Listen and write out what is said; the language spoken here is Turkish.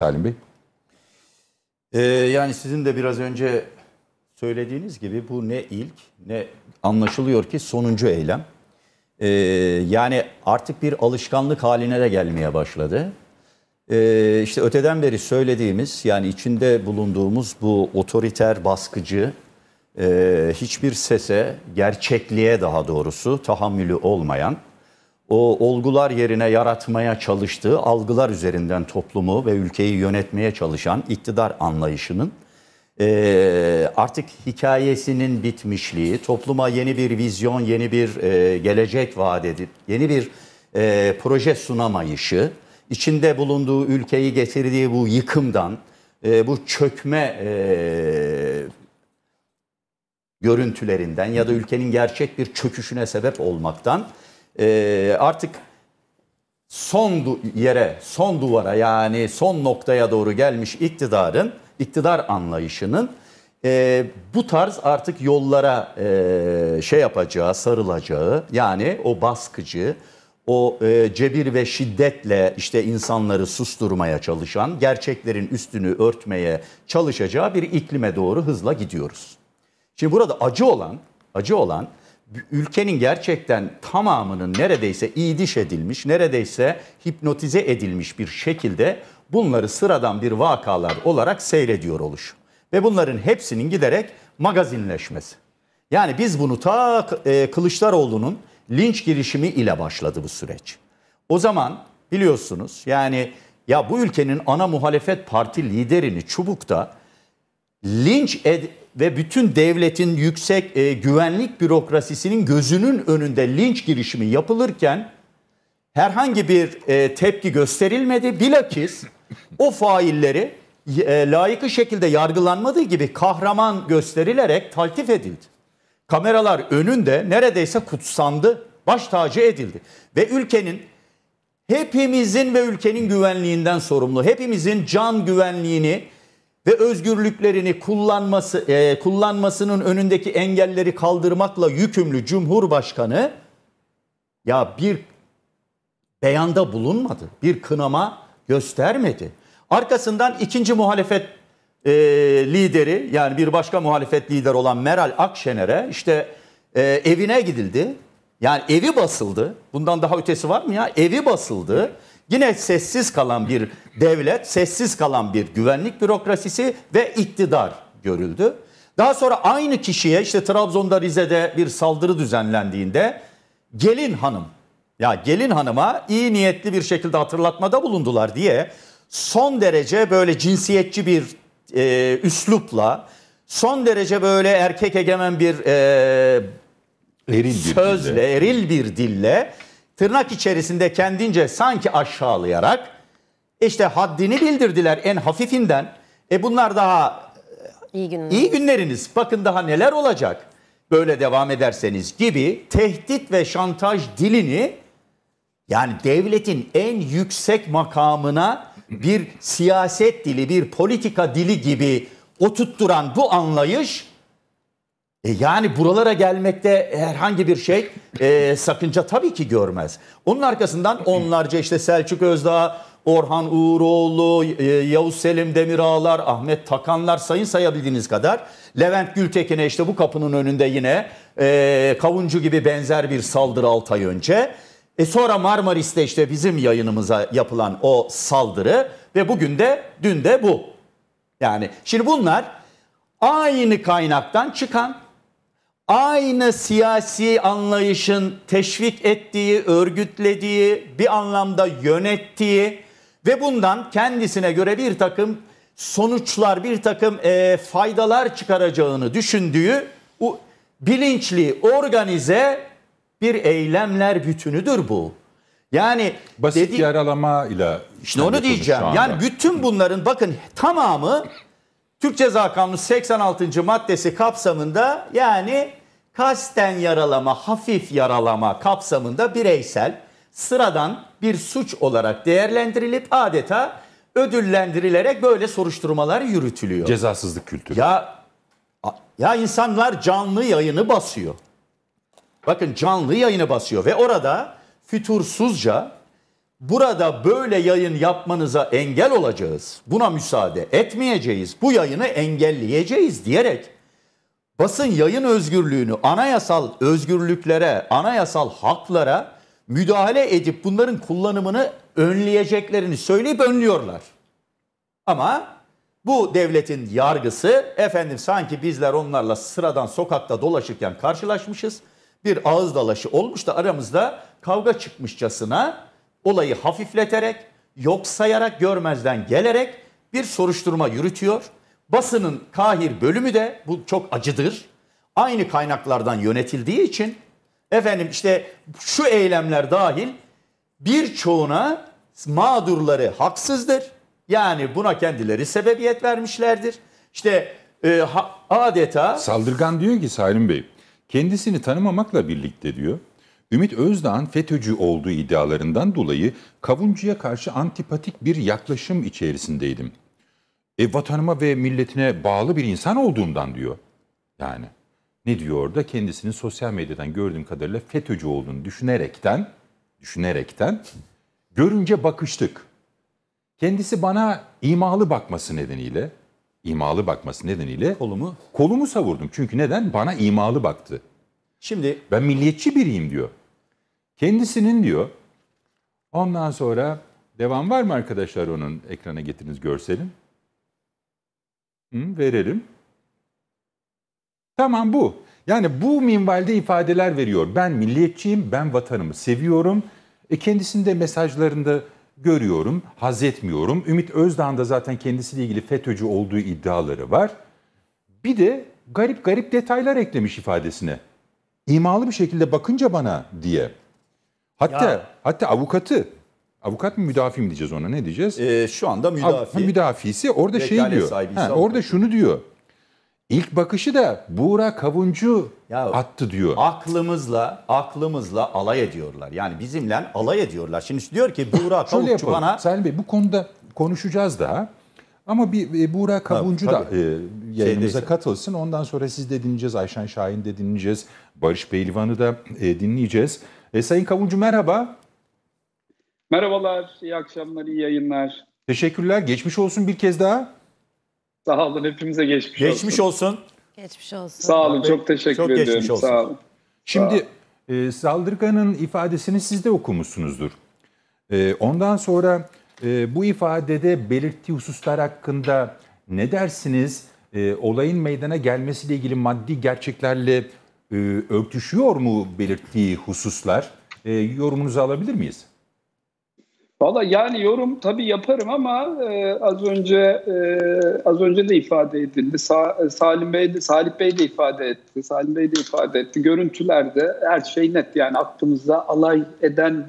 Halim Bey. Ee, yani sizin de biraz önce söylediğiniz gibi bu ne ilk ne anlaşılıyor ki sonuncu eylem. Ee, yani artık bir alışkanlık haline de gelmeye başladı. Ee, işte öteden beri söylediğimiz yani içinde bulunduğumuz bu otoriter baskıcı e, hiçbir sese, gerçekliğe daha doğrusu tahammülü olmayan o olgular yerine yaratmaya çalıştığı algılar üzerinden toplumu ve ülkeyi yönetmeye çalışan iktidar anlayışının e, artık hikayesinin bitmişliği, topluma yeni bir vizyon, yeni bir e, gelecek vaat edip yeni bir e, proje sunamayışı, içinde bulunduğu ülkeyi getirdiği bu yıkımdan, e, bu çökme e, görüntülerinden ya da ülkenin gerçek bir çöküşüne sebep olmaktan e, artık son du- yere, son duvara yani son noktaya doğru gelmiş iktidarın, iktidar anlayışının e, bu tarz artık yollara e, şey yapacağı, sarılacağı yani o baskıcı, o e, cebir ve şiddetle işte insanları susturmaya çalışan, gerçeklerin üstünü örtmeye çalışacağı bir iklime doğru hızla gidiyoruz. Şimdi burada acı olan, acı olan ülkenin gerçekten tamamının neredeyse iğdiş edilmiş, neredeyse hipnotize edilmiş bir şekilde bunları sıradan bir vakalar olarak seyrediyor oluş. Ve bunların hepsinin giderek magazinleşmesi. Yani biz bunu ta e, Kılıçdaroğlu'nun linç girişimi ile başladı bu süreç. O zaman biliyorsunuz yani ya bu ülkenin ana muhalefet parti liderini çubukta linç ed ve bütün devletin yüksek e, güvenlik bürokrasisinin gözünün önünde linç girişimi yapılırken herhangi bir e, tepki gösterilmedi. Bilakis o failleri e, layıkı şekilde yargılanmadığı gibi kahraman gösterilerek taltif edildi. Kameralar önünde neredeyse kutsandı, baş tacı edildi. Ve ülkenin hepimizin ve ülkenin güvenliğinden sorumlu, hepimizin can güvenliğini ve özgürlüklerini kullanması e, kullanmasının önündeki engelleri kaldırmakla yükümlü Cumhurbaşkanı ya bir beyanda bulunmadı. Bir kınama göstermedi. Arkasından ikinci muhalefet e, lideri yani bir başka muhalefet lider olan Meral Akşener'e işte e, evine gidildi. Yani evi basıldı. Bundan daha ötesi var mı ya? Evi basıldı. Yine sessiz kalan bir devlet sessiz kalan bir güvenlik bürokrasisi ve iktidar görüldü. Daha sonra aynı kişiye işte Trabzon'da Rize'de bir saldırı düzenlendiğinde gelin hanım ya gelin hanıma iyi niyetli bir şekilde hatırlatmada bulundular diye son derece böyle cinsiyetçi bir e, üslupla son derece böyle erkek egemen bir e, eril bir sözle, dille. eril bir dille tırnak içerisinde kendince sanki aşağılayarak işte haddini bildirdiler en hafifinden. E bunlar daha e, iyi, günler. iyi günleriniz. Bakın daha neler olacak böyle devam ederseniz gibi tehdit ve şantaj dilini yani devletin en yüksek makamına bir siyaset dili, bir politika dili gibi oturtturan bu anlayış e yani buralara gelmekte herhangi bir şey e, sakınca tabii ki görmez. Onun arkasından onlarca işte Selçuk Özdağ, Orhan Uğuroğlu, e, Yavuz Selim Demirağlar, Ahmet Takanlar sayın sayabildiğiniz kadar. Levent Gültekin'e işte bu kapının önünde yine e, kavuncu gibi benzer bir saldırı 6 ay önce. E sonra Marmaris'te işte bizim yayınımıza yapılan o saldırı ve bugün de dün de bu. Yani şimdi bunlar aynı kaynaktan çıkan aynı siyasi anlayışın teşvik ettiği, örgütlediği, bir anlamda yönettiği ve bundan kendisine göre bir takım sonuçlar, bir takım e, faydalar çıkaracağını düşündüğü o, bilinçli, organize bir eylemler bütünüdür bu. Yani basit dedi, yaralama ile işte onu diyeceğim. Yani bütün bunların bakın tamamı Türk Ceza Kanunu 86. maddesi kapsamında yani kasten yaralama, hafif yaralama kapsamında bireysel, sıradan bir suç olarak değerlendirilip adeta ödüllendirilerek böyle soruşturmalar yürütülüyor. Cezasızlık kültürü. Ya ya insanlar canlı yayını basıyor. Bakın canlı yayını basıyor ve orada fütursuzca burada böyle yayın yapmanıza engel olacağız. Buna müsaade etmeyeceğiz. Bu yayını engelleyeceğiz diyerek basın yayın özgürlüğünü anayasal özgürlüklere, anayasal haklara müdahale edip bunların kullanımını önleyeceklerini söyleyip önlüyorlar. Ama bu devletin yargısı efendim sanki bizler onlarla sıradan sokakta dolaşırken karşılaşmışız. Bir ağız dalaşı olmuş da aramızda kavga çıkmışçasına olayı hafifleterek, yok sayarak, görmezden gelerek bir soruşturma yürütüyor Basının Kahir bölümü de bu çok acıdır. Aynı kaynaklardan yönetildiği için efendim işte şu eylemler dahil birçoğuna mağdurları haksızdır. Yani buna kendileri sebebiyet vermişlerdir. İşte e, ha, adeta... Saldırgan diyor ki Sayın Bey, kendisini tanımamakla birlikte diyor, Ümit Özdağ'ın FETÖ'cü olduğu iddialarından dolayı Kavuncu'ya karşı antipatik bir yaklaşım içerisindeydim. E, vatanıma ve milletine bağlı bir insan olduğundan diyor. Yani ne diyor da Kendisinin sosyal medyadan gördüğüm kadarıyla FETÖ'cü olduğunu düşünerekten, düşünerekten görünce bakıştık. Kendisi bana imalı bakması nedeniyle, imalı bakması nedeniyle kolumu kolumu savurdum. Çünkü neden? Bana imalı baktı. Şimdi ben milliyetçi biriyim diyor. Kendisinin diyor. Ondan sonra devam var mı arkadaşlar onun ekrana getiriniz görselin? Hı, verelim. Tamam bu. Yani bu minvalde ifadeler veriyor. Ben milliyetçiyim, ben vatanımı seviyorum. E kendisini mesajlarında görüyorum, haz etmiyorum. Ümit Özdağ'ın da zaten kendisiyle ilgili FETÖ'cü olduğu iddiaları var. Bir de garip garip detaylar eklemiş ifadesine. İmalı bir şekilde bakınca bana diye. Hatta ya. hatta avukatı Avukat mı müdafi mi diyeceğiz ona ne diyeceğiz? Ee, şu anda müdafi. Ha, müdafisi orada şey diyor. Ha, orada şunu diyor. İlk bakışı da Buğra Kavuncu ya, attı diyor. Aklımızla, aklımızla alay ediyorlar. Yani bizimle alay ediyorlar. Şimdi diyor ki Buğra Kavuncu bana... Salih Bey bu konuda konuşacağız daha. Ama bir e, Buğra Kavuncu ha, da e, yayınımıza Şeydeyse. katılsın. Ondan sonra siz de dinleyeceğiz. Ayşen Şahin de dinleyeceğiz. Barış Pehlivan'ı da e, dinleyeceğiz. E, Sayın Kavuncu merhaba. Merhabalar, iyi akşamlar, iyi yayınlar. Teşekkürler, geçmiş olsun bir kez daha. Sağ olun, hepimize geçmiş, geçmiş olsun. olsun. Geçmiş olsun. Sağ olun, çok teşekkür çok ediyorum. Geçmiş olsun. Sağ olun. Şimdi e, saldırganın ifadesini siz de okumuşsunuzdur. E, ondan sonra e, bu ifadede belirttiği hususlar hakkında ne dersiniz? E, olayın meydana gelmesiyle ilgili maddi gerçeklerle e, örtüşüyor mu belirttiği hususlar? E, yorumunuzu alabilir miyiz? Valla yani yorum tabii yaparım ama e, az önce e, az önce de ifade edildi. Sa, Salim Bey de Salih Bey de ifade etti. Salim Bey de ifade etti. Görüntülerde her şey net yani aklımızda alay eden bir